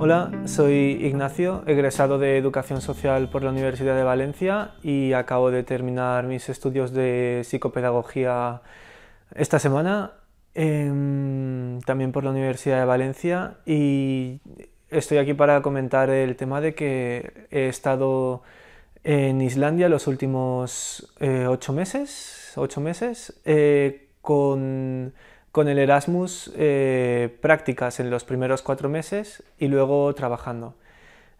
Hola, soy Ignacio, egresado de Educación Social por la Universidad de Valencia y acabo de terminar mis estudios de psicopedagogía esta semana, em, también por la Universidad de Valencia y estoy aquí para comentar el tema de que he estado en Islandia los últimos eh, ocho meses, ocho meses eh, con con el Erasmus, eh, prácticas en los primeros cuatro meses y luego trabajando.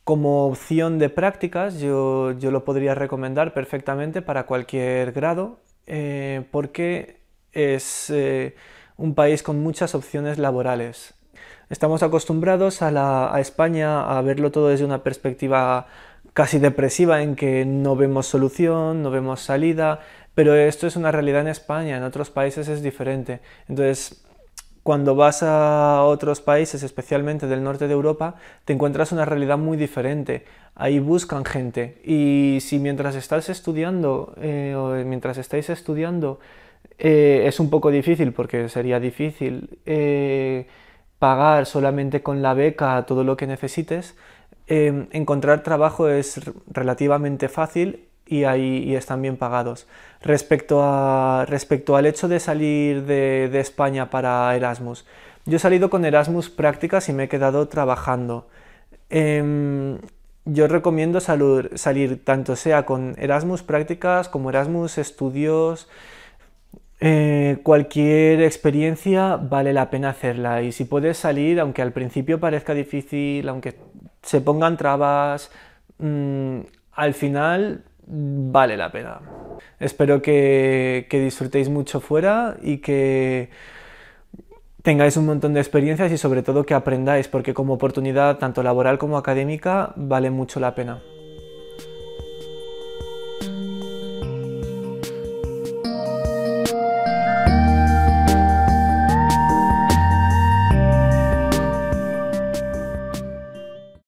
Como opción de prácticas, yo, lo podría recomendar perfectamente para cualquier grado, eh, porque es eh, un país con muchas opciones laborales. Estamos acostumbrados a España a verlo todo desde una perspectiva casi depresiva en que no vemos solución, no vemos salida, pero esto es una realidad en España, en otros países es diferente. Entonces, cuando vas a otros países, especialmente del norte de Europa, te encuentras una realidad muy diferente. Ahí buscan gente y si mientras estás estudiando eh, mientras estáis estudiando eh, es un poco difícil porque sería difícil eh, pagar solamente con la beca todo lo que necesites, encontrar trabajo es relativamente fácil y ahí están bien pagados. Respecto, al hecho de salir de, España para Erasmus, yo he salido con Erasmus prácticas y me he quedado trabajando. Em, yo recomiendo salir, tanto sea con Erasmus prácticas como Erasmus estudios. Eh, cualquier experiencia vale la pena hacerla y si puedes salir, aunque al principio parezca difícil, aunque se pongan trabas, mm, al final vale la pena. Espero que, disfrutéis mucho fuera y que tengáis un montón de experiencias y sobre todo que aprendáis, porque como oportunidad tanto laboral como académica vale mucho la pena.